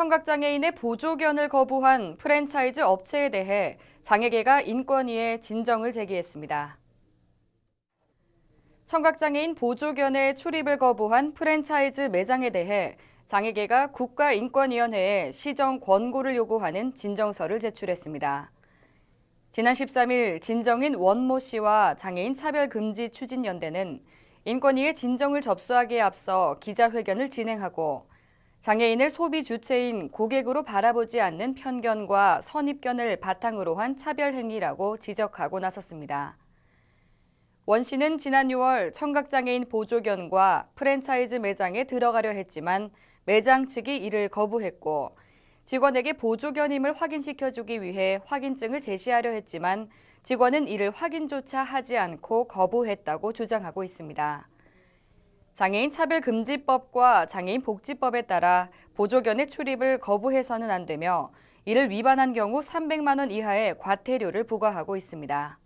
청각장애인의 보조견을 거부한 프랜차이즈 업체에 대해 장애계가 인권위에 진정을 제기했습니다. 청각장애인 보조견의 출입을 거부한 프랜차이즈 매장에 대해 장애계가 국가인권위원회에 시정 권고를 요구하는 진정서를 제출했습니다. 지난 13일 진정인 원모 씨와 장애인 차별금지 추진연대는 인권위에 진정을 접수하기에 앞서 기자회견을 진행하고 장애인을 소비 주체인 고객으로 바라보지 않는 편견과 선입견을 바탕으로 한 차별 행위라고 지적하고 나섰습니다. 원 씨는 지난 6월 청각장애인 보조견과 프랜차이즈 매장에 들어가려 했지만 매장 측이 이를 거부했고 직원에게 보조견임을 확인시켜주기 위해 확인증을 제시하려 했지만 직원은 이를 확인조차 하지 않고 거부했다고 주장하고 있습니다. 장애인 차별 금지법과 장애인 복지법에 따라 보조견의 출입을 거부해서는 안 되며 이를 위반한 경우 300만 원 이하의 과태료를 부과하고 있습니다.